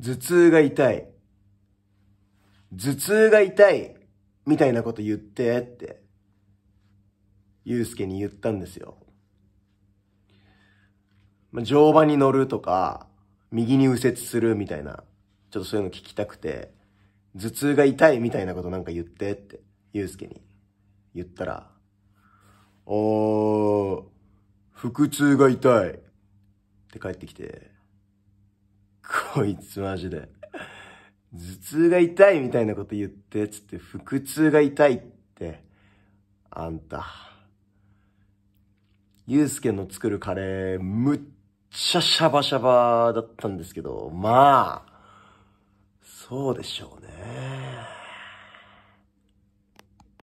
頭痛が痛い。頭痛が痛いみたいなこと言ってって、ゆうすけに言ったんですよ。まあ、乗馬に乗るとか、右に右折するみたいな、ちょっとそういうの聞きたくて、頭痛が痛いみたいなことなんか言ってって、ゆうすけに言ったら、おー、腹痛が痛いって帰ってきて、こいつマジで。頭痛が痛いみたいなこと言って、つって、腹痛が痛いって。あんた。ゆうすけの作るカレー、むっちゃシャバシャバだったんですけど、まあ、そうでしょうね。